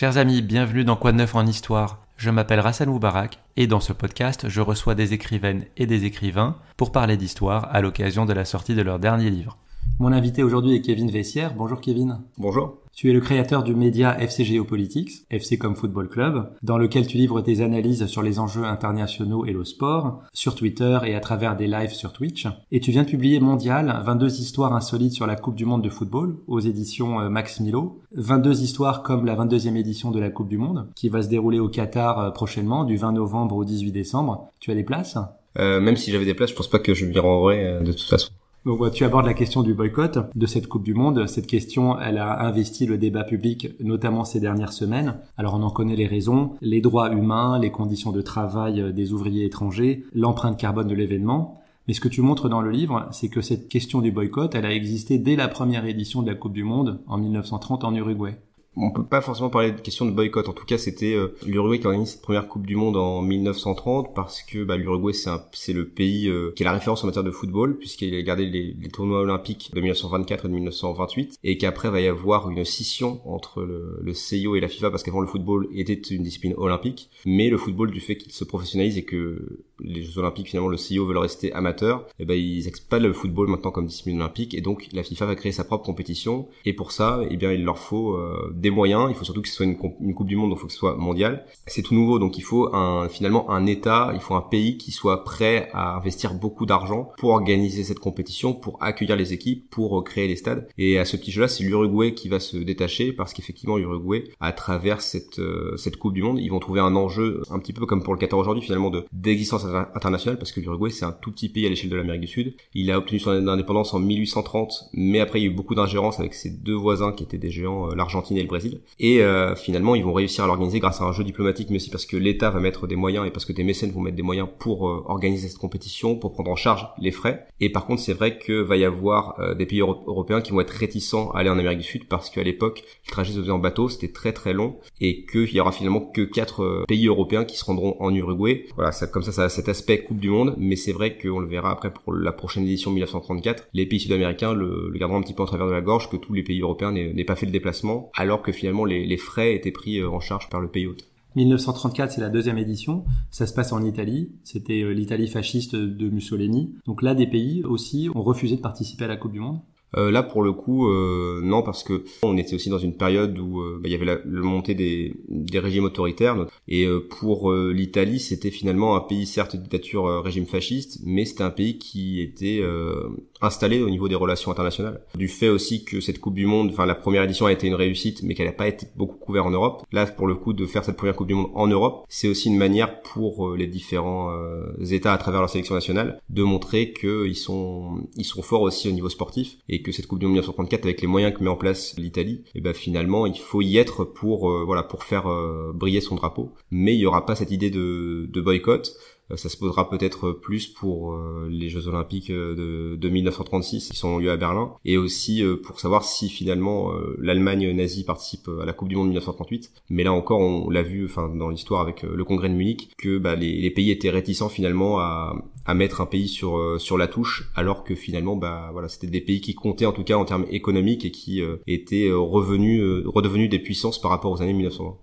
Chers amis, bienvenue dans Quoi de neuf en histoire. Je m'appelle Rassan Moubarak et dans ce podcast, je reçois des écrivaines et des écrivains pour parler d'histoire à l'occasion de la sortie de leur dernier livre. Mon invité aujourd'hui est Kevin Vessière. Bonjour Kevin. Bonjour. Tu es le créateur du média FC Geopolitics, FC comme Football Club, dans lequel tu livres tes analyses sur les enjeux internationaux et le sport, sur Twitter et à travers des lives sur Twitch. Et tu viens de publier Mondial, 22 histoires insolites sur la Coupe du Monde de football, aux éditions euh, Max Milo. 22 histoires comme la 22e édition de la Coupe du Monde, qui va se dérouler au Qatar euh, prochainement, du 20 novembre au 18 décembre. Tu as des places euh, même si j'avais des places, je pense pas que je m'y rendrais de toute façon. Donc tu abordes la question du boycott de cette Coupe du Monde. Cette question, elle a investi le débat public, notamment ces dernières semaines. Alors on en connaît les raisons, les droits humains, les conditions de travail des ouvriers étrangers, l'empreinte carbone de l'événement. Mais ce que tu montres dans le livre, c'est que cette question du boycott, elle a existé dès la première édition de la Coupe du Monde en 1930 en Uruguay on peut pas forcément parler de question de boycott. En tout cas, c'était euh, l'Uruguay qui organise cette première Coupe du Monde en 1930 parce que bah, l'Uruguay c'est le pays euh, qui est la référence en matière de football puisqu'il a gardé les, les, tournois olympiques de 1924 et de 1928 et qu'après va y avoir une scission entre le, le CIO et la FIFA parce qu'avant le football était une discipline olympique, mais le football du fait qu'il se professionnalise et que les Jeux Olympiques, finalement, le CEO veut rester amateur, et eh ben, ils n'acceptent pas le football maintenant comme discipline olympique, et donc la FIFA va créer sa propre compétition, et pour ça, eh bien, il leur faut euh, des moyens, il faut surtout que ce soit une, Coupe du Monde, donc il faut que ce soit mondial. C'est tout nouveau, donc il faut un, finalement un État, il faut un pays qui soit prêt à investir beaucoup d'argent pour organiser cette compétition, pour accueillir les équipes, pour euh, créer les stades, et à ce petit jeu-là, c'est l'Uruguay qui va se détacher, parce qu'effectivement, l'Uruguay, à travers cette, euh, cette Coupe du Monde, ils vont trouver un enjeu un petit peu comme pour le Qatar aujourd'hui, finalement, d'existence international parce que l'Uruguay c'est un tout petit pays à l'échelle de l'Amérique du Sud. Il a obtenu son indépendance en 1830, mais après il y a eu beaucoup d'ingérence avec ses deux voisins qui étaient des géants, euh, l'Argentine et le Brésil. Et euh, finalement ils vont réussir à l'organiser grâce à un jeu diplomatique, mais aussi parce que l'État va mettre des moyens et parce que des mécènes vont mettre des moyens pour euh, organiser cette compétition, pour prendre en charge les frais. Et par contre c'est vrai que va y avoir des pays européens qui vont être réticents à aller en Amérique du Sud parce qu'à l'époque le trajet se faisait en bateau, c'était très très long et qu'il y aura finalement que quatre pays européens qui se rendront en Uruguay. Voilà, ça, comme ça, ça, cet aspect Coupe du Monde, mais c'est vrai qu'on le verra après pour la prochaine édition 1934. Les pays sud-américains le, garderont un petit peu en travers de la gorge que tous les pays européens n'aient pas fait le déplacement, alors que finalement les, les frais étaient pris euh, en charge par le pays hôte. 1934, c'est la deuxième édition. Ça se passe en Italie. C'était euh, l'Italie fasciste de Mussolini. Donc là, des pays aussi ont refusé de participer à la Coupe du Monde. Euh, là, pour le coup, euh, non, parce que on était aussi dans une période où euh, bah, il y avait la, le montée des, des régimes autoritaires. et pour l'Italie, c'était finalement un pays, certes, dictature, régime fasciste, mais c'était un pays qui était installé au niveau des relations internationales. Du fait aussi que cette Coupe du Monde, enfin la première édition a été une réussite, mais qu'elle n'a pas été beaucoup couverte en Europe. Là, pour le coup, de faire cette première Coupe du Monde en Europe, c'est aussi une manière pour les différents États à travers leur sélection nationale de montrer qu'ils sont, ils sont forts aussi au niveau sportif et et que cette Coupe du Monde 1934, avec les moyens que met en place l'Italie, et eh ben finalement, il faut y être pour euh, voilà pour faire euh, briller son drapeau. Mais il n'y aura pas cette idée de, boycott. Euh, ça se posera peut-être plus pour les Jeux Olympiques de, 1936 qui sont lieu à Berlin, et aussi pour savoir si finalement l'Allemagne nazie participe à la Coupe du Monde 1938. Mais là encore, on l'a vu, enfin dans l'histoire avec le Congrès de Munich, que bah, les pays étaient réticents finalement à, à mettre un pays sur euh, sur la touche alors que finalement bah voilà c'était des pays qui comptaient en tout cas en termes économiques et qui euh, étaient euh, revenus redevenus des puissances par rapport aux années 1920.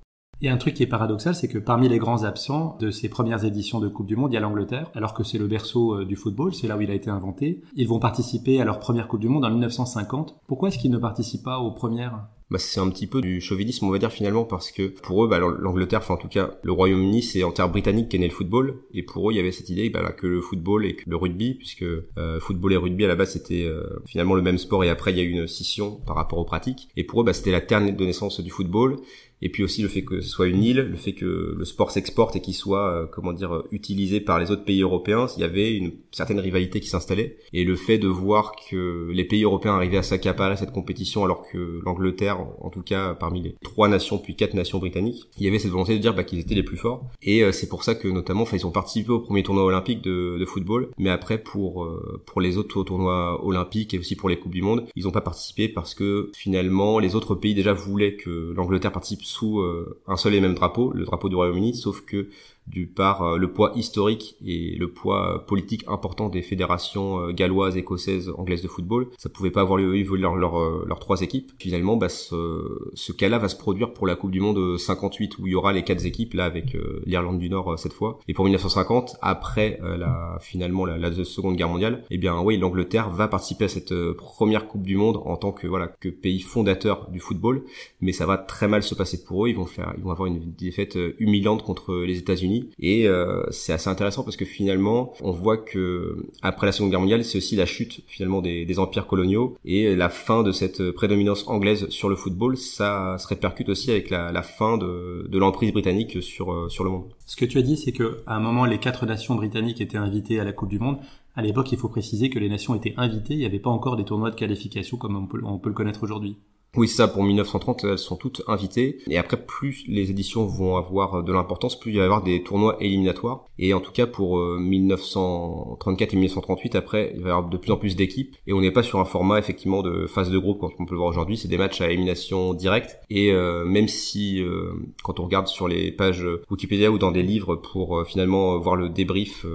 Et un truc qui est paradoxal, c'est que parmi les grands absents de ces premières éditions de Coupe du Monde, il y a l'Angleterre, alors que c'est le berceau du football, c'est là où il a été inventé. Ils vont participer à leur première Coupe du Monde en 1950. Pourquoi est-ce qu'ils ne participent pas aux premières bah, c'est un petit peu du chauvinisme, on va dire finalement, parce que pour eux, bah, l'Angleterre, enfin en tout cas le Royaume-Uni, c'est en terre britannique qu'est né le football, et pour eux, il y avait cette idée bah, que le football et que le rugby, puisque euh, football et rugby à la base c'était euh, finalement le même sport, et après il y a eu une scission par rapport aux pratiques, et pour eux, c'était la terre de naissance du football, et puis aussi le fait que ce soit une île, le fait que le sport s'exporte et qu'il soit euh, comment dire euh, utilisé par les autres pays européens, il y avait une certaine rivalité qui s'installait et le fait de voir que les pays européens arrivaient à s'accaparer cette compétition alors que l'Angleterre en tout cas parmi les trois nations puis quatre nations britanniques, il y avait cette volonté de dire bah, qu'ils étaient les plus forts et euh, c'est pour ça que notamment enfin ils ont participé au premier tournoi olympique de, de football mais après pour pour les autres tournois olympiques et aussi pour les coupes du monde, ils n'ont pas participé parce que finalement les autres pays déjà voulaient que l'Angleterre participe sous euh, un seul et même drapeau, le drapeau du Royaume-Uni, sauf que du par euh, le poids historique et le poids euh, politique important des fédérations euh, galloises, écossaises, anglaises de football. Ça pouvait pas avoir lieu ils voulaient leurs trois équipes. Finalement, bah, ce, ce cas-là va se produire pour la Coupe du Monde 58 où il y aura les quatre équipes là avec l'Irlande du Nord cette fois. Et pour 1950, après la finalement la, la, Seconde Guerre mondiale, eh bien oui, l'Angleterre va participer à cette première Coupe du Monde en tant que voilà que pays fondateur du football, mais ça va très mal se passer pour eux. Ils vont faire, ils vont avoir une défaite humiliante contre les États-Unis et euh, c'est assez intéressant parce que finalement, on voit que après la Seconde Guerre mondiale, c'est aussi la chute finalement des, empires coloniaux et la fin de cette euh, prédominance anglaise sur le football. Ça se répercute aussi avec la, fin de, l'emprise britannique euh, sur le monde. Ce que tu as dit, c'est qu'à un moment, les quatre nations britanniques étaient invitées à la Coupe du Monde. À l'époque, il faut préciser que les nations étaient invitées, il n'y avait pas encore des tournois de qualification comme on peut le connaître aujourd'hui. Oui, ça, pour 1930, elles sont toutes invitées. Et après, plus les éditions vont avoir euh, de l'importance, plus il va y avoir des tournois éliminatoires. Et en tout cas, pour 1934 euh, et 1938, après, il va y avoir de plus en plus d'équipes. Et on n'est pas sur un format, effectivement, de phase de groupe, comme on peut le voir aujourd'hui. C'est des matchs à élimination directe. Et euh, même si, quand on regarde sur les pages Wikipédia ou dans des livres pour finalement voir le débrief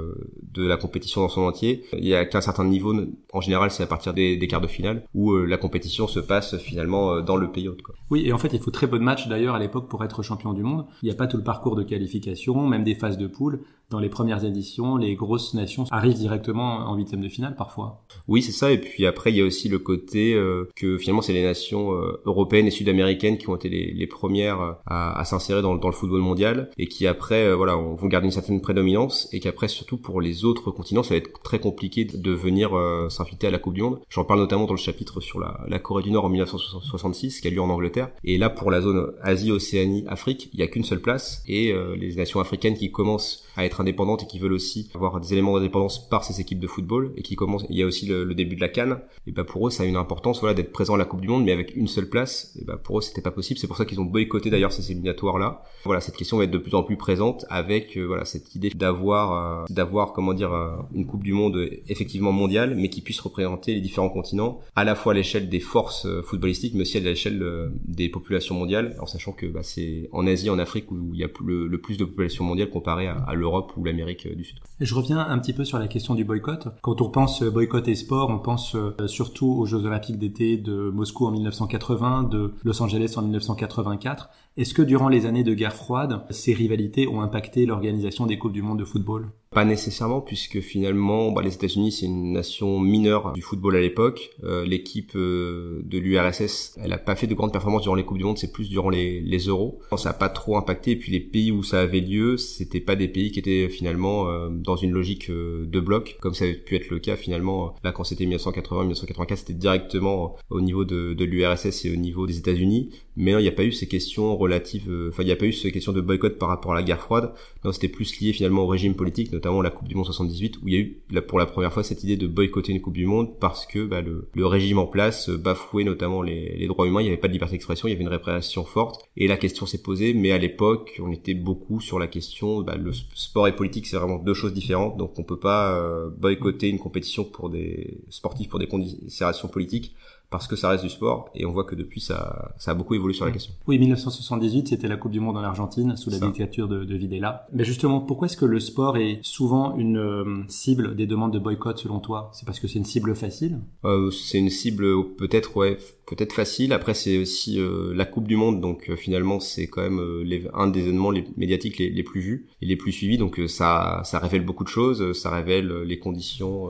de la compétition dans son entier, il y a qu'un certain niveau. En général, c'est à partir des, des quarts de finale, où la compétition se passe finalement euh, dans, le pays Quoi. Oui, et en fait, il faut très peu match d'ailleurs à l'époque pour être champion du monde. Il n'y a pas tout le parcours de qualification, même des phases de poule dans les premières éditions, les grosses nations arrivent directement en huitième de finale parfois. Oui, c'est ça. Et puis après, il y a aussi le côté euh, que finalement, c'est les nations euh, européennes et sud-américaines qui ont été les, premières euh, à, s'insérer dans, dans, le football mondial et qui après, voilà, vont garder une certaine prédominance et qu'après, surtout pour les autres continents, ça va être très compliqué de venir s'inviter à la Coupe du Monde. J'en parle notamment dans le chapitre sur la, la, Corée du Nord en 1966 qui a lieu en Angleterre. Et là, pour la zone Asie, Océanie, Afrique, il n'y a qu'une seule place et les nations africaines qui commencent à être indépendantes et qui veulent aussi avoir des éléments d'indépendance par ces équipes de football et qui commencent. Il y a aussi le, début de la Cannes. Et bah pour eux, ça a une importance voilà d'être présent à la Coupe du Monde, mais avec une seule place. Et bah pour eux, c'était pas possible. C'est pour ça qu'ils ont boycotté d'ailleurs ces éliminatoires là. Voilà, cette question va être de plus en plus présente avec euh, voilà cette idée d'avoir euh, d'avoir comment dire euh, une Coupe du Monde effectivement mondiale, mais qui puisse représenter les différents continents à la fois à l'échelle des forces footballistiques, mais aussi à l'échelle des populations mondiales, en sachant que bah, c'est en Asie, en Afrique où il y a le, plus de population mondiale comparé à l'Europe l'Amérique euh, du Je reviens un petit peu sur la question du boycott. Quand on pense euh, boycott et sport, on pense euh, surtout aux Jeux Olympiques d'été de Moscou en 1980, de Los Angeles en 1984. Est-ce que durant les années de guerre froide, ces rivalités ont impacté l'organisation des Coupes du Monde de football pas nécessairement, puisque finalement, bah, les États-Unis, c'est une nation mineure du football à l'époque. Euh, l'équipe euh, de l'URSS, elle a pas fait de grandes performances durant les Coupes du Monde, c'est plus durant les, les euros. Ça n'a pas trop impacté. Et puis les pays où ça avait lieu, c'était pas des pays qui étaient finalement euh, dans une logique de bloc, comme ça avait pu être le cas finalement. Là, quand c'était 1980-1984, c'était directement au niveau de, de l'URSS et au niveau des États-Unis. Mais il n'y a pas eu ces questions relatives, enfin, il n'y a pas eu ces questions de boycott par rapport à la guerre froide. Non, c'était plus lié finalement au régime politique, notamment la Coupe du Monde 78, où il y a eu pour la première fois cette idée de boycotter une Coupe du Monde parce que bah, le, régime en place euh, bafouait notamment les, droits humains, il n'y avait pas de liberté d'expression, il y avait une répression forte, et la question s'est posée, mais à l'époque, on était beaucoup sur la question, bah, le sport et politique, c'est vraiment deux choses différentes, donc on ne peut pas euh, boycotter une compétition pour des sportifs, pour des considérations politiques, parce que ça reste du sport et on voit que depuis ça, ça a beaucoup évolué sur la mm. question. Oui, 1978, c'était la Coupe du Monde en Argentine sous la dictature de, Videla. Mais justement, pourquoi est-ce que le sport est souvent une euh, cible des demandes de boycott selon toi C'est parce que c'est une cible facile euh, C'est une cible peut-être ouais, peut-être facile. Après, c'est aussi euh, la Coupe du Monde, donc euh, finalement c'est quand même les, un des événements médiatiques les, les, plus vus et les plus suivis. Donc ça, ça révèle beaucoup de choses. Ça révèle les conditions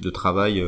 de travail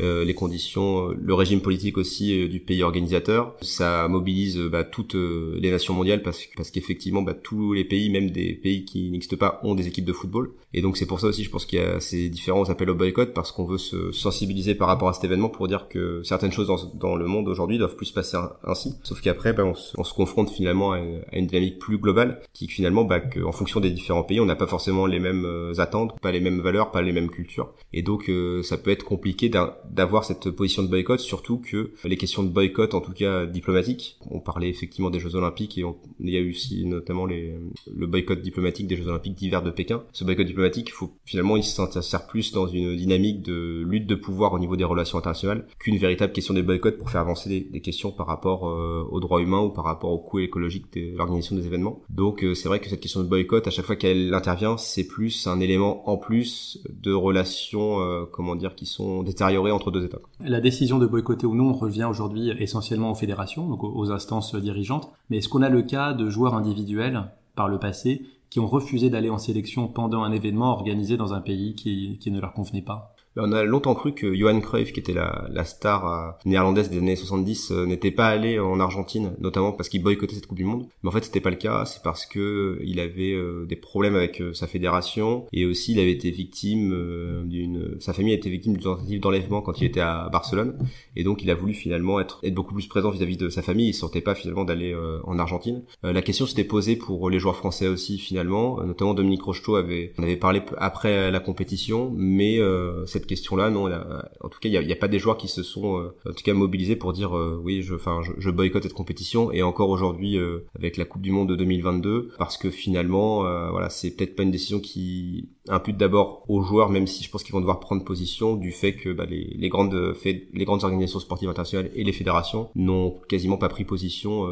euh, les conditions, euh, le régime politique aussi euh, du pays organisateur. Ça mobilise bah, toutes les nations mondiales parce, parce qu'effectivement bah, tous les pays, même des pays qui n'existent pas, ont des équipes de football. Et donc c'est pour ça aussi, je pense qu'il y a ces différents appels au boycott parce qu'on veut se sensibiliser par rapport à cet événement pour dire que certaines choses dans, le monde aujourd'hui doivent plus se passer ainsi. Sauf qu'après, bah, on, se, confronte finalement à, une dynamique plus globale qui finalement, bah, en fonction des différents pays, on n'a pas forcément les mêmes attentes, pas les mêmes valeurs, pas les mêmes cultures. Et donc ça peut être compliqué d'un d'avoir cette position de boycott, surtout que les questions de boycott, en tout cas diplomatiques, on parlait effectivement des Jeux Olympiques et il y a eu aussi notamment les, le boycott diplomatique des Jeux Olympiques d'hiver de Pékin. Ce boycott diplomatique, faut, finalement, il s'insère plus dans une dynamique de lutte de pouvoir au niveau des relations internationales qu'une véritable question des boycotts pour faire avancer des, questions par rapport euh, aux droits humains ou par rapport au coûts écologique de l'organisation des événements. Donc euh, c'est vrai que cette question de boycott, à chaque fois qu'elle intervient, c'est plus un élément en plus de relations, euh, comment dire, qui sont détériorées deux La décision de boycotter ou non revient aujourd'hui essentiellement aux fédérations, donc aux instances dirigeantes. Mais est-ce qu'on a le cas de joueurs individuels par le passé qui ont refusé d'aller en sélection pendant un événement organisé dans un pays qui ne leur convenait pas ben, on a longtemps cru que Johan Cruyff, qui était la, star euh, néerlandaise des années 70, euh, n'était pas allé en Argentine, notamment parce qu'il boycottait cette Coupe du Monde. Mais en fait, c'était pas le cas. C'est parce que euh, il avait des problèmes avec sa fédération et aussi il avait été victime d'une. Sa famille a été victime d'une tentative d'enlèvement quand il était à Barcelone et donc il a voulu finalement être, être beaucoup plus présent vis-à-vis de sa famille. Il sortait pas finalement d'aller en Argentine. la question s'était posée pour les joueurs français aussi finalement, notamment Dominique Rocheteau avait on avait parlé après la compétition, mais cette question-là. Non, en tout cas, il n'y a, pas des joueurs qui se sont, euh, en tout cas, mobilisés pour dire euh, oui, je, enfin, je, boycotte cette compétition. Et encore aujourd'hui, euh, avec la Coupe du Monde de 2022, parce que finalement, voilà, c'est peut-être pas une décision qui impute d'abord aux joueurs, même si je pense qu'ils vont devoir prendre position du fait que bah, les, les, grandes les grandes organisations sportives internationales et les fédérations n'ont quasiment pas pris position.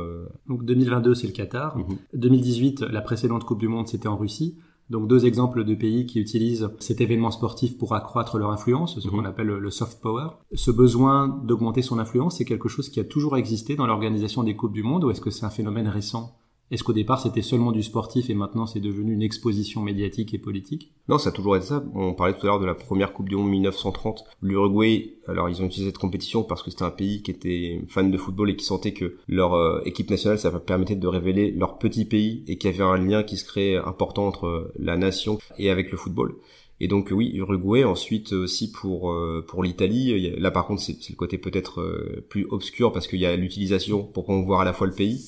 Donc 2022, c'est le Qatar. 2018, mm-hmm. la précédente Coupe du Monde, c'était en Russie. Donc deux exemples de pays qui utilisent cet événement sportif pour accroître leur influence, ce qu'on mhm. appelle le soft power. Ce besoin d'augmenter son influence, c'est quelque chose qui a toujours existé dans l'organisation des Coupes du Monde ou est-ce que c'est un phénomène récent est-ce qu'au départ c'était seulement du sportif et maintenant c'est devenu une exposition médiatique et politique Non, ça a toujours été ça. On parlait tout à l'heure de la première Coupe du Monde 1930. L'Uruguay, alors ils ont utilisé cette compétition parce que c'était un pays qui était fan de football et qui sentait que leur euh, équipe nationale, ça permettait de révéler leur petit pays et qu'il y avait un lien qui se créait important entre euh, la nation et avec le football. Et donc oui, Uruguay. Ensuite euh, aussi pour pour l'Italie. Là par contre c'est le côté peut-être plus obscur parce qu'il y a l'utilisation pour qu'on voit à la fois le pays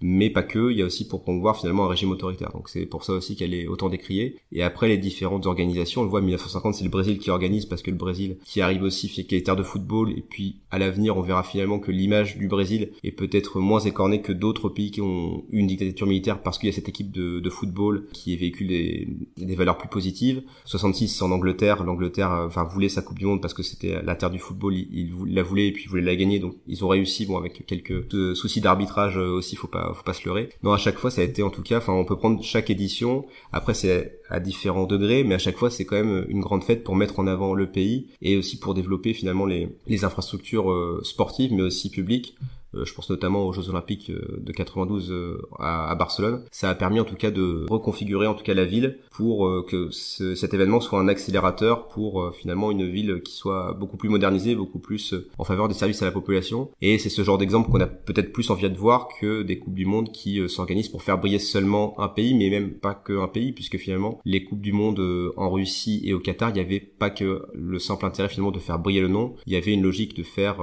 mais pas que, il y a aussi pour promouvoir finalement un régime autoritaire. Donc c'est pour ça aussi qu'elle est autant décriée. Et après les différentes organisations, on le voit, 1950 c'est le Brésil qui organise parce que le Brésil qui arrive aussi fait qu'il est terre de football. Et puis à l'avenir, on verra finalement que l'image du Brésil est peut-être moins écornée que d'autres pays qui ont une dictature militaire parce qu'il y a cette équipe de, de football qui véhicule des, des, valeurs plus positives. 66 en Angleterre, l'Angleterre euh, enfin voulait sa Coupe du Monde parce que c'était la terre du football, ils la voulaient et puis ils voulaient la gagner, donc ils ont réussi. Bon avec quelques euh, soucis d'arbitrage euh, aussi, faut pas faut pas se leurrer. Non, à chaque fois, ça a été en tout cas. Enfin, on peut prendre chaque édition. Après, c'est à différents degrés, mais à chaque fois, c'est quand même une grande fête pour mettre en avant le pays et aussi pour développer finalement les infrastructures euh, sportives, mais aussi publiques euh, je pense notamment aux Jeux Olympiques euh, de 92 euh, à, Barcelone. Ça a permis en tout cas de reconfigurer en tout cas la ville pour que cet événement soit un accélérateur pour finalement une ville qui soit beaucoup plus modernisée, beaucoup plus en faveur des services à la population. Et c'est ce genre d'exemple qu'on a peut-être plus envie de voir que des coupes du monde qui s'organisent pour faire briller seulement un pays, mais même pas qu'un pays, puisque finalement les coupes du monde en Russie et au Qatar, il n'y avait pas que le simple intérêt finalement de faire briller le nom. Il y avait une logique de faire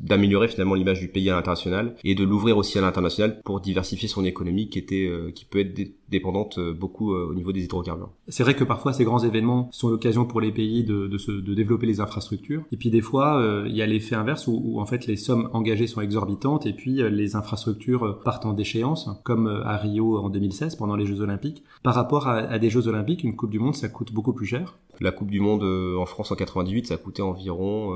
d'améliorer finalement l'image du pays à l'intérieur et de l'ouvrir aussi à l'international pour diversifier son économie qui était euh, qui peut être dépendante euh, beaucoup euh, au niveau des hydrocarbures. C'est vrai que parfois ces grands événements sont l'occasion pour les pays de, de, se, de développer les infrastructures. Et puis des fois, euh, il y a l'effet inverse où, en fait les sommes engagées sont exorbitantes et puis les infrastructures partent en déchéance, comme à Rio en 2016 pendant les Jeux Olympiques. Par rapport à, des Jeux Olympiques, une Coupe du Monde, ça coûte beaucoup plus cher. La Coupe du Monde en France en 98, ça coûtait environ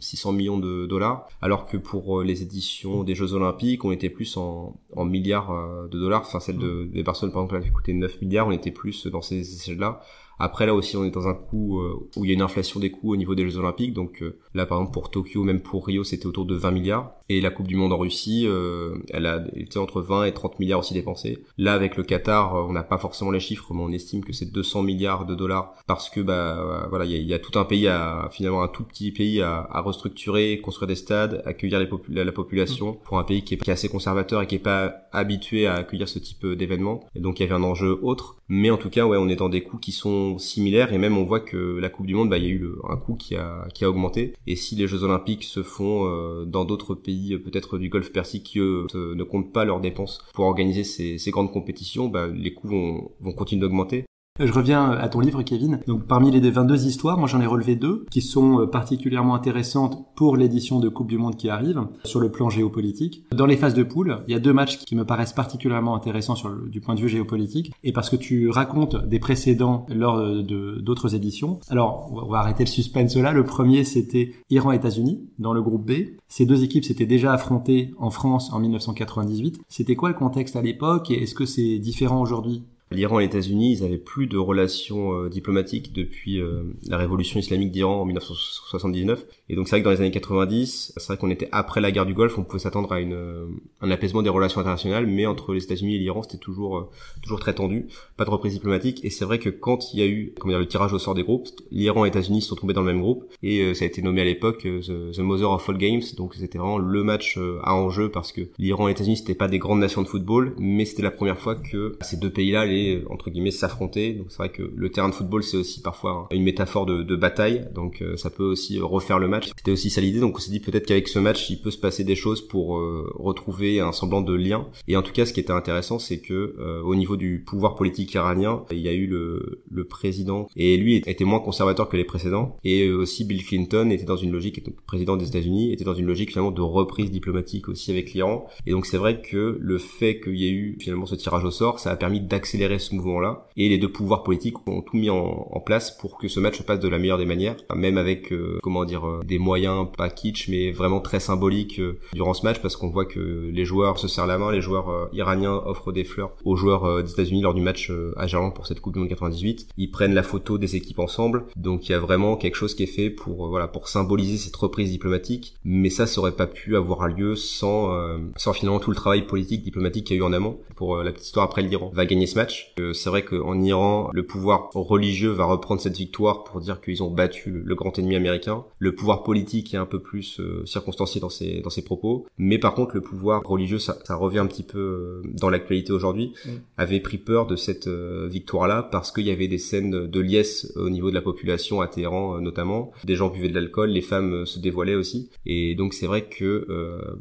600 millions de dollars, alors que pour les éditions des Jeux Olympiques, on était plus en, en milliards de dollars. Enfin, celle des personnes, par exemple, ça avait coûté 9 milliards, on était plus dans ces échelles-là. Après là aussi on est dans un coût euh, où il y a une inflation des coûts au niveau des Jeux Olympiques, donc euh, là par exemple pour Tokyo, même pour Rio c'était autour de 20 milliards. Et la Coupe du Monde en Russie, euh, elle a été entre 20 et 30 milliards aussi dépensés. Là, avec le Qatar, euh, on n'a pas forcément les chiffres, mais on estime que c'est 200 milliards de dollars parce que bah euh, voilà, il y, a, tout un pays à finalement un tout petit pays à, restructurer, construire des stades, accueillir la, population mm. pour un pays qui est, assez conservateur et qui est pas habitué à accueillir ce type d'événement. Et donc il y avait un enjeu autre. Mais en tout cas, ouais, on est dans des coûts qui sont similaires et même on voit que la Coupe du Monde, bah il y a eu un coût qui a augmenté. Et si les Jeux Olympiques se font dans d'autres pays euh, peut-être du golf Persique, qui euh, ne comptent pas leurs dépenses pour organiser ces, grandes compétitions, bah, les coûts vont, vont continuer d'augmenter. Je reviens euh, à ton livre, Kevin. Donc, parmi les 22 histoires, moi j'en ai relevé deux qui sont euh, particulièrement intéressantes pour l'édition de Coupe du Monde qui arrive sur le plan géopolitique. Dans les phases de poule, il y a deux matchs qui me paraissent particulièrement intéressants du point de vue géopolitique et parce que tu racontes des précédents lors euh, de d'autres éditions. Alors, va, on va arrêter le suspense là. Le premier, c'était Iran-États-Unis dans le groupe B. Ces deux équipes s'étaient déjà affrontées en France en 1998. C'était quoi le contexte à l'époque et est-ce que c'est différent aujourd'hui l'Iran et les États-Unis, ils avaient plus de relations euh, diplomatiques depuis euh, la révolution islamique d'Iran en 1979. Et donc c'est vrai que dans les années 90, c'est vrai qu'on était après la guerre du Golfe, on pouvait s'attendre à une, euh, un apaisement des relations internationales, mais entre les États-Unis et l'Iran, c'était toujours toujours très tendu, pas de reprise diplomatique. Et c'est vrai que quand il y a eu comment dire, le tirage au sort des groupes, l'Iran et les États-Unis se sont tombés dans le même groupe, et ça a été nommé à l'époque the, the, Mother of All Games. Donc c'était vraiment le match à enjeu parce que l'Iran et les États-Unis c'était pas des grandes nations de football, mais c'était la première fois que ces deux pays-là euh, entre guillemets s'affronter. Donc c'est vrai que le terrain de football c'est aussi parfois une métaphore de, bataille, donc euh, ça peut aussi euh, refaire le match. C'était aussi ça l'idée, donc on s'est dit peut-être qu'avec ce match il peut se passer des choses pour retrouver un semblant de lien. Et en tout cas ce qui était intéressant c'est que au niveau du pouvoir politique iranien, il y a eu le, le, président et lui était moins conservateur que les précédents et aussi Bill Clinton était dans une logique, président des États-Unis, était dans une logique finalement de reprise diplomatique aussi avec l'Iran. Et donc c'est vrai que le fait qu'il y ait eu finalement ce tirage au sort, ça a permis d'accélérer ce mouvement-là. Et les deux pouvoirs politiques ont tout mis en, place pour que ce match se passe de la meilleure des manières, même avec euh, comment dire euh, des moyens pas kitsch mais vraiment très symboliques euh, durant ce match parce qu'on voit que les joueurs se serrent la main, les joueurs iraniens offrent des fleurs aux joueurs des États-Unis lors du match à Gerland pour cette Coupe du Monde 98. Ils prennent la photo des équipes ensemble, donc il y a vraiment quelque chose qui est fait pour voilà pour symboliser cette reprise diplomatique. Mais ça, ça aurait pas pu avoir lieu sans sans finalement tout le travail politique diplomatique qu'il y a eu en amont. Pour la petite histoire, après l'Iran va gagner ce match euh, c'est vrai qu'en Iran, le pouvoir religieux va reprendre cette victoire pour dire qu'ils ont battu le grand ennemi américain. Le pouvoir politique est un peu plus euh, circonstancié dans ses, dans ses propos. Mais par contre, le pouvoir religieux, ça, revient un petit peu euh, dans l'actualité aujourd'hui, mm. avait pris peur de cette victoire-là parce qu'il y avait des scènes de liesse au niveau de la population à Téhéran notamment. Des gens buvaient de l'alcool, les femmes se dévoilaient aussi. Et donc c'est vrai que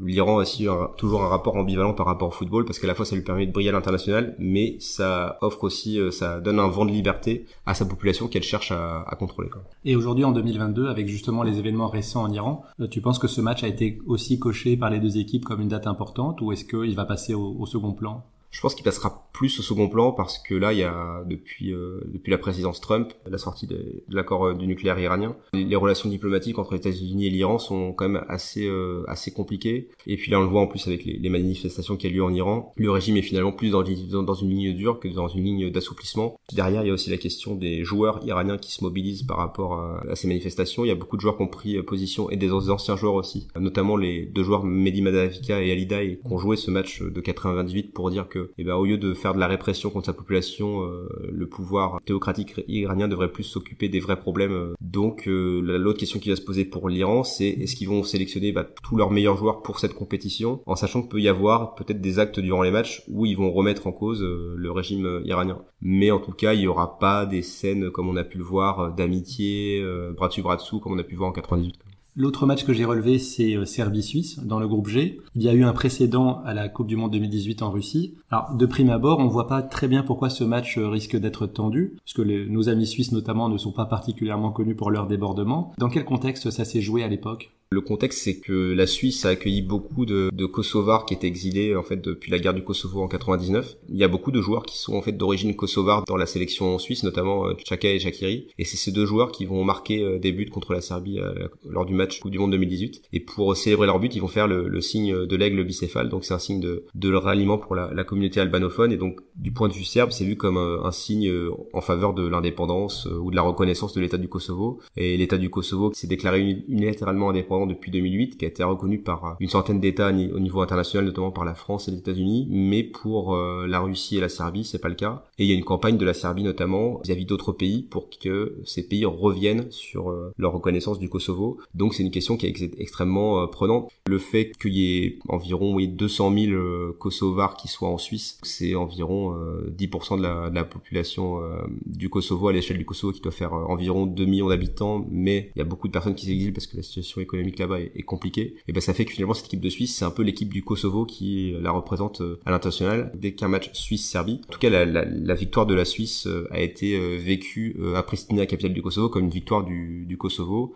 l'Iran a aussi toujours un rapport ambivalent par rapport au football parce qu'à la fois ça lui permet de briller à l'international, mais ça euh, offre aussi, euh, ça donne un vent de liberté à sa population qu'elle cherche à, contrôler. Et aujourd'hui, en 2022, avec justement les événements récents en Iran, euh, tu penses que ce match a été aussi coché par les deux équipes comme une date importante ou est-ce qu'il va passer au second plan je pense qu'il passera plus au second plan parce que là, il y a depuis euh, depuis la présidence Trump, la sortie de, l'accord euh, du nucléaire iranien, les relations diplomatiques entre les États-Unis et l'Iran sont quand même assez euh, assez compliquées. Et puis là, on le voit en plus avec les, manifestations qui a lieu en Iran, le régime est finalement plus dans, dans, une ligne dure que dans une ligne d'assouplissement. Derrière, il y a aussi la question des joueurs iraniens qui se mobilisent par rapport à, ces manifestations. Il y a beaucoup de joueurs qui ont pris position et des anciens joueurs aussi, notamment les deux joueurs Mehdi Madavika et Alidaï qui ont joué ce match de 98 pour dire que et eh ben, au lieu de faire de la répression contre sa population, euh, le pouvoir théocratique iranien devrait plus s'occuper des vrais problèmes. Euh. Donc, euh, l'autre question qui va se poser pour l'Iran, c'est est-ce qu'ils vont sélectionner bah, tous leurs meilleurs joueurs pour cette compétition, en sachant qu'il peut y avoir peut-être des actes durant les matchs où ils vont remettre en cause le régime iranien. Mais en tout cas, il n'y aura pas des scènes comme on a pu le voir d'amitié, bras dessus bras dessous, comme on a pu voir en 98. L'autre match que j'ai relevé, c'est euh, Serbie-Suisse dans le groupe G. Il y a eu un précédent à la Coupe du Monde 2018 en Russie. Alors, de prime abord, on ne voit pas très bien pourquoi ce match euh, risque d'être tendu, puisque nos amis suisses notamment ne sont pas particulièrement connus pour leur débordement. Dans quel contexte ça s'est joué à l'époque le contexte, c'est que la Suisse a accueilli beaucoup de, de Kosovars qui étaient exilés en fait depuis la guerre du Kosovo en 99. Il y a beaucoup de joueurs qui sont en fait d'origine kosovare dans la sélection suisse, notamment euh, Chaka et Jakiri. Et c'est ces deux joueurs qui vont marquer euh, des buts contre la Serbie euh, lors du match Coupe du Monde 2018. Et pour célébrer leur but, ils vont faire le, signe de l'aigle bicéphale. Donc c'est un signe de, de ralliement pour la, la, communauté albanophone. Et donc du point de vue serbe, c'est vu comme un, un signe en faveur de l'indépendance ou de la reconnaissance de l'État du Kosovo. Et l'État du Kosovo qui s'est déclaré unilatéralement indépendant depuis 2008, qui a été reconnu par euh, une centaine d'États au niveau international, notamment par la France et les États-Unis, mais pour euh, la Russie et la Serbie, c'est pas le cas. Et il y a une campagne de la Serbie notamment vis-à-vis d'autres pays pour que ces pays reviennent sur euh, leur reconnaissance du Kosovo. Donc c'est une question qui est extrêmement prenante. Le fait qu'il y ait environ 200 000 Kosovars qui soient en Suisse, c'est environ 10% de la, de la, population du Kosovo à l'échelle du Kosovo qui doit faire environ 2 millions d'habitants, mais il y a beaucoup de personnes qui s'exilent parce que la situation économique là-bas est, compliqué et ben ça fait que finalement cette équipe de Suisse, c'est un peu l'équipe du Kosovo qui la représente euh, à l'international dès qu'un match Suisse-Serbie. En tout cas, la, victoire de la Suisse euh, a été euh, vécue à Pristina, capitale du Kosovo, comme une victoire du Kosovo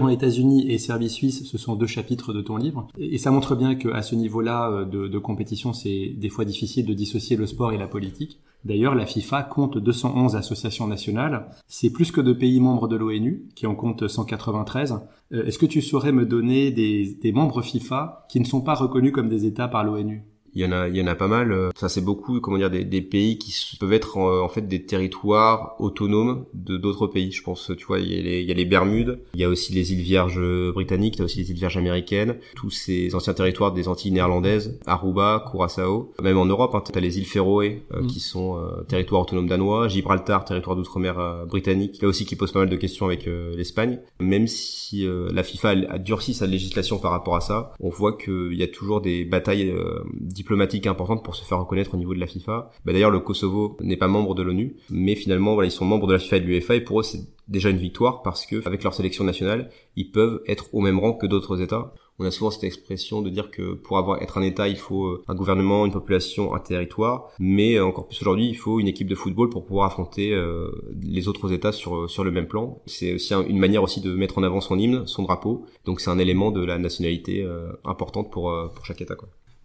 en États-Unis et Serbie-Suisse, ce sont deux chapitres de ton livre. Et ça montre bien qu'à ce niveau-là euh, de, compétition, c'est des fois difficile de dissocier le sport et la politique. D'ailleurs, la FIFA compte 211 associations nationales. C'est plus que de pays membres de l'ONU, qui en compte 193. Euh, est-ce que tu saurais me donner des membres FIFA qui ne sont pas reconnus comme des États par l'ONU il y en a il y en a pas mal ça euh, c'est beaucoup comment dire des, des pays qui peuvent être euh, en, fait des territoires autonomes de d'autres pays je pense tu vois il y, a les, il y a les Bermudes il y a aussi les îles Vierges euh, britanniques il y a aussi les îles Vierges américaines tous ces anciens territoires des Antilles néerlandaises Aruba Curaçao même en Europe hein, as les îles Féroé mm. qui sont territoires autonomes danois Gibraltar territoire d'outre-mer britannique là aussi qui pose pas mal de questions avec l'Espagne même si la FIFA a durci sa législation par rapport à ça on voit qu'il y a toujours des batailles diplomatique importante pour se faire reconnaître au niveau de la FIFA. Bah, d'ailleurs, le Kosovo n'est pas membre de l'ONU, mais finalement, voilà, ils sont membres de la FIFA et de l'UEFA, et pour eux, c'est déjà une victoire parce que, avec leur sélection nationale, ils peuvent être au même rang que d'autres États. On a souvent cette expression de dire que pour avoir être un État, il faut euh, un gouvernement, une population, un territoire, mais euh, encore plus aujourd'hui, il faut une équipe de football pour pouvoir affronter euh, les autres États sur sur le même plan. C'est aussi une manière aussi de mettre en avant son hymne, son drapeau. Donc c'est un élément de la nationalité importante pour pour chaque État.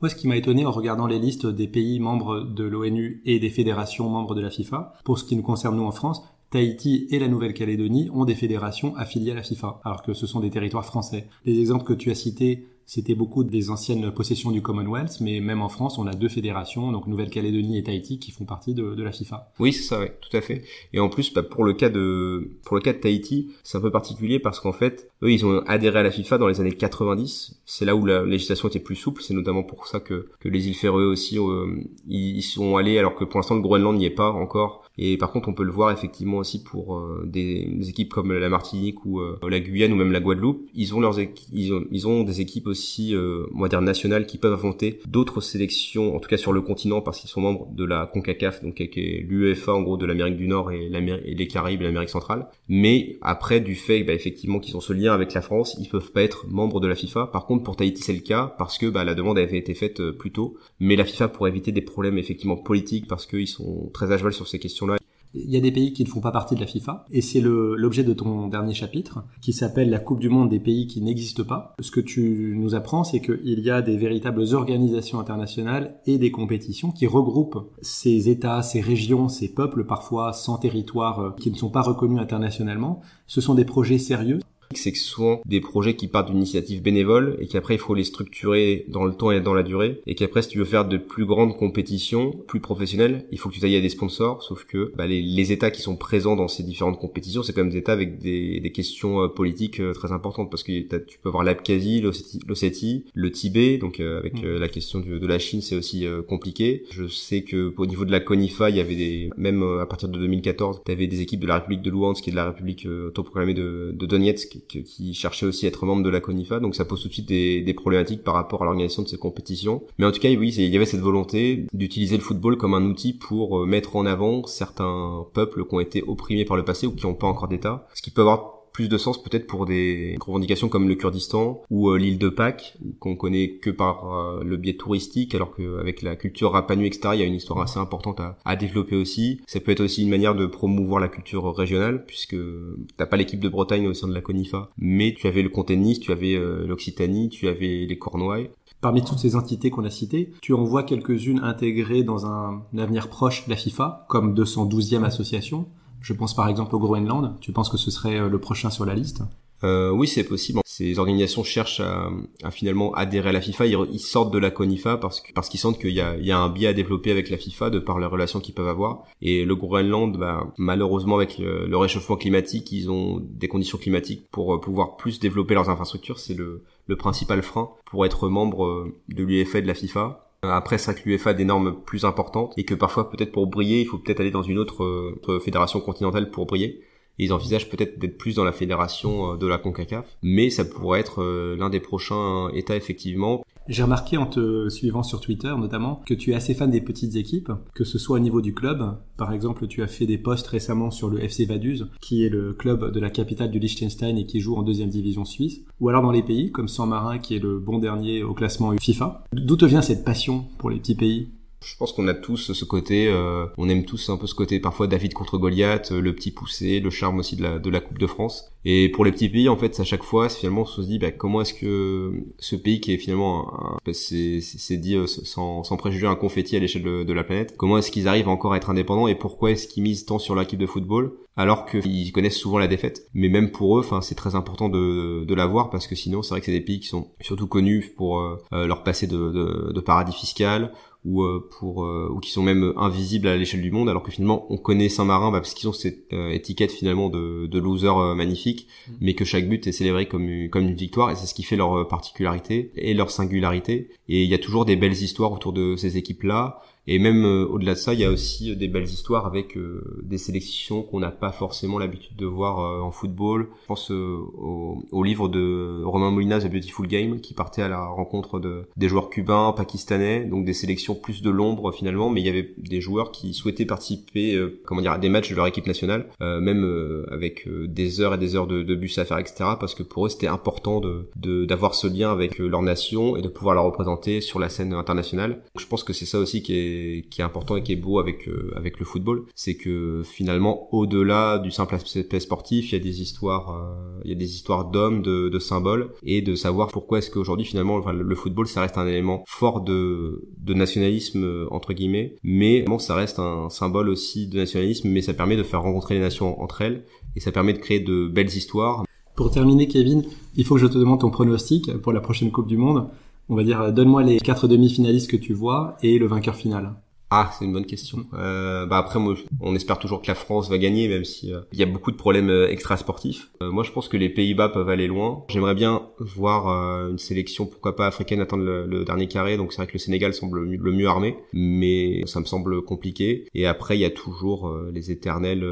Moi, ce qui m'a étonné en regardant les listes des pays membres de l'ONU et des fédérations membres de la FIFA, pour ce qui nous concerne nous en France, Tahiti et la Nouvelle-Calédonie ont des fédérations affiliées à la FIFA, alors que ce sont des territoires français. Les exemples que tu as cités, c'était beaucoup des anciennes possessions du Commonwealth, mais même en France, on a deux fédérations, donc Nouvelle-Calédonie et Tahiti, qui font partie de, la FIFA. Oui, c'est ça, oui, tout à fait. Et en plus, bah, pour le cas de pour le cas de Tahiti, c'est un peu particulier parce qu'en fait, eux, ils ont adhéré à la FIFA dans les années 90. C'est là où la législation était plus souple. C'est notamment pour ça que, les îles Féroé aussi, euh, ils sont allés, alors que pour l'instant, le Groenland n'y est pas encore. Et par contre, on peut le voir effectivement aussi pour euh, des, équipes comme la Martinique ou euh, la Guyane ou même la Guadeloupe. Ils ont leurs ils ont, ils ont des équipes aussi, on nationales, qui peuvent affronter d'autres sélections, en tout cas sur le continent, parce qu'ils sont membres de la CONCACAF, donc qui est l'UEFA en gros de l'Amérique du Nord et, et les Caraïbes et l'Amérique centrale. Mais après, du fait, bah, effectivement, qu'ils ont ce lien avec la France, ils peuvent pas être membres de la FIFA. Par contre, pour Tahiti, c'est le cas parce que bah, la demande avait été faite euh, plus tôt. Mais la FIFA, pour éviter des problèmes effectivement politiques, parce qu'ils sont très à cheval sur ces questions-là, il y a des pays qui ne font pas partie de la FIFA, et c'est l'objet de ton dernier chapitre, qui s'appelle la Coupe du Monde des pays qui n'existent pas. Ce que tu nous apprends, c'est qu'il y a des véritables organisations internationales et des compétitions qui regroupent ces États, ces régions, ces peuples, parfois sans territoire, euh, qui ne sont pas reconnus internationalement. Ce sont des projets sérieux c'est que souvent des projets qui partent d'une initiative bénévole et qu'après il faut les structurer dans le temps et dans la durée et qu'après si tu veux faire de plus grandes compétitions, plus professionnelles, il faut que tu ailles à des sponsors, sauf que bah, les, États qui sont présents dans ces différentes compétitions, c'est quand même des États avec des, questions euh, politiques euh, très importantes parce que tu peux avoir l'Abkhazie, l'Ossétie, le Tibet, donc euh, avec mm. la question de la Chine, c'est aussi compliqué. Je sais que au niveau de la CONIFA, il y avait des, même à partir de 2014, tu avais des équipes de la République de Luhansk et de la République autoproclamée de Donetsk qui cherchait aussi à être membre de la CONIFA, donc ça pose tout de suite des, problématiques par rapport à l'organisation de ces compétitions. Mais en tout cas, oui, il y avait cette volonté d'utiliser le football comme un outil pour euh, mettre en avant certains peuples qui ont été opprimés par le passé ou qui n'ont pas encore d'État, ce qui peut avoir plus de sens peut-être pour des revendications comme le Kurdistan ou euh, l'île de Pâques, qu'on connaît que par euh, le biais touristique, alors qu'avec la culture rapanue, etc., il y a une histoire assez importante à, développer aussi. Ça peut être aussi une manière de promouvoir la culture régionale, puisque t'as pas l'équipe de Bretagne au sein de la CONIFA, mais tu avais le Comté Nice, tu avais euh, l'Occitanie, tu avais les Cornouailles. Parmi toutes ces entités qu'on a citées, tu en vois quelques-unes intégrées dans un, un avenir proche de la FIFA, comme 212e association. Je pense par exemple au Groenland. Tu penses que ce serait euh, le prochain sur la liste euh, oui, c'est possible. Ces organisations cherchent à, à, finalement adhérer à la FIFA. Ils, sortent de la CONIFA parce parce qu'ils sentent qu'il y a, un biais à développer avec la FIFA de par les relations qu'ils peuvent avoir. Et le Groenland, bah, malheureusement avec le, réchauffement climatique, ils ont des conditions climatiques pour euh, pouvoir plus développer leurs infrastructures. C'est le, le principal frein pour être membre de l'UEFA et de la FIFA. Euh, après ça que l'UEFA des normes plus importantes et que parfois peut-être pour briller il faut peut-être aller dans une autre, euh, fédération continentale pour briller. ils envisagent peut-être d'être plus dans la fédération euh, de la CONCACAF, mais ça pourrait être l'un des prochains États effectivement. J'ai remarqué en te suivant sur Twitter notamment que tu es assez fan des petites équipes, que ce soit au niveau du club. Par exemple, tu as fait des posts récemment sur le FC Vaduz, qui est le club de la capitale du Liechtenstein et qui joue en deuxième division suisse, ou alors dans les pays comme San Marin, qui est le bon dernier au classement FIFA. D'où te vient cette passion pour les petits pays je pense qu'on a tous ce côté, euh, on aime tous un peu ce côté parfois David contre Goliath, euh, le petit poussé, le charme aussi de la, de Coupe de France. Et pour les petits pays, en fait, à chaque fois, finalement, on se dit bah, comment est-ce que ce pays qui est finalement, bah, c'est dit euh, sans, sans préjuger un confetti à l'échelle de, de, la planète, comment est-ce qu'ils arrivent encore à être indépendants et pourquoi est-ce qu'ils misent tant sur l'équipe de football alors qu'ils connaissent souvent la défaite. Mais même pour eux, enfin, c'est très important de, de l'avoir parce que sinon, c'est vrai que c'est des pays qui sont surtout connus pour euh, euh, leur passé de, de, paradis fiscal ou euh, pour ou qui sont même invisibles à l'échelle du monde alors que finalement on connaît Saint-Marin bah, parce qu'ils ont cette étiquette finalement de, de loser magnifique mm. mais que chaque but est célébré comme comme une victoire et c'est ce qui fait leur particularité et leur singularité et il y a toujours des belles histoires autour de ces équipes là et même euh, au-delà de ça, il y a aussi euh, des belles histoires avec euh, des sélections qu'on n'a pas forcément l'habitude de voir en football. Je pense au, livre de Romain Molina The Beautiful Game, qui partait à la rencontre de, des joueurs cubains, pakistanais, donc des sélections plus de l'ombre finalement, mais il y avait des joueurs qui souhaitaient participer comment dire, à des matchs de leur équipe nationale, même avec des heures et des heures de, de, bus à faire, etc. Parce que pour eux, c'était important de d'avoir ce lien avec leur nation et de pouvoir la représenter sur la scène internationale. Donc, je pense que c'est ça aussi qui est qui est important et qui est beau avec, euh, avec le football, c'est que finalement, au-delà du simple aspect sportif, il y a des histoires, euh, il y a des histoires d'hommes, de, symboles, et de savoir pourquoi est-ce qu'aujourd'hui finalement le football ça reste un élément fort de, de nationalisme euh, entre guillemets, mais bon, ça reste un symbole aussi de nationalisme, mais ça permet de faire rencontrer les nations entre elles et ça permet de créer de belles histoires. Pour terminer, Kevin, il faut que je te demande ton pronostic pour la prochaine Coupe du Monde on va dire, euh, donne-moi les quatre demi-finalistes que tu vois et le vainqueur final ah, c'est une bonne question. Euh, bah après, moi, on espère toujours que la France va gagner, même si euh, il y a beaucoup de problèmes euh, extra sportifs. moi, je pense que les Pays-Bas peuvent aller loin. J'aimerais bien voir une sélection, pourquoi pas africaine, atteindre le, dernier carré. Donc c'est vrai que le Sénégal semble le mieux, armé, mais ça me semble compliqué. Et après, il y a toujours les éternels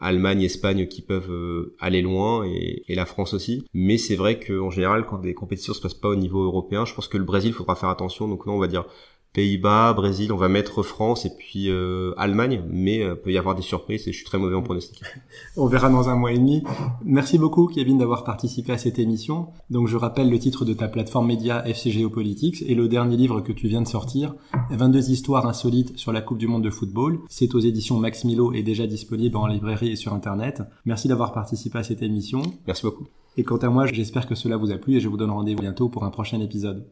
Allemagne, Espagne qui peuvent aller loin, et, la France aussi. Mais c'est vrai qu'en général, quand des compétitions se passent pas au niveau européen, je pense que le Brésil faudra faire attention. Donc non, on va dire Pays-Bas, Brésil, on va mettre France et puis euh, Allemagne, mais euh, peut y avoir des surprises et je suis très mauvais en pronostic. on verra dans un mois et demi. Merci beaucoup Kevin d'avoir participé à cette émission. Donc je rappelle le titre de ta plateforme média FC Géopolitics et le dernier livre que tu viens de sortir, 22 histoires insolites sur la Coupe du monde de football. C'est aux éditions Max Milo et déjà disponible en librairie et sur internet. Merci d'avoir participé à cette émission. Merci beaucoup. Et quant à moi, j'espère que cela vous a plu et je vous donne rendez-vous bientôt pour un prochain épisode.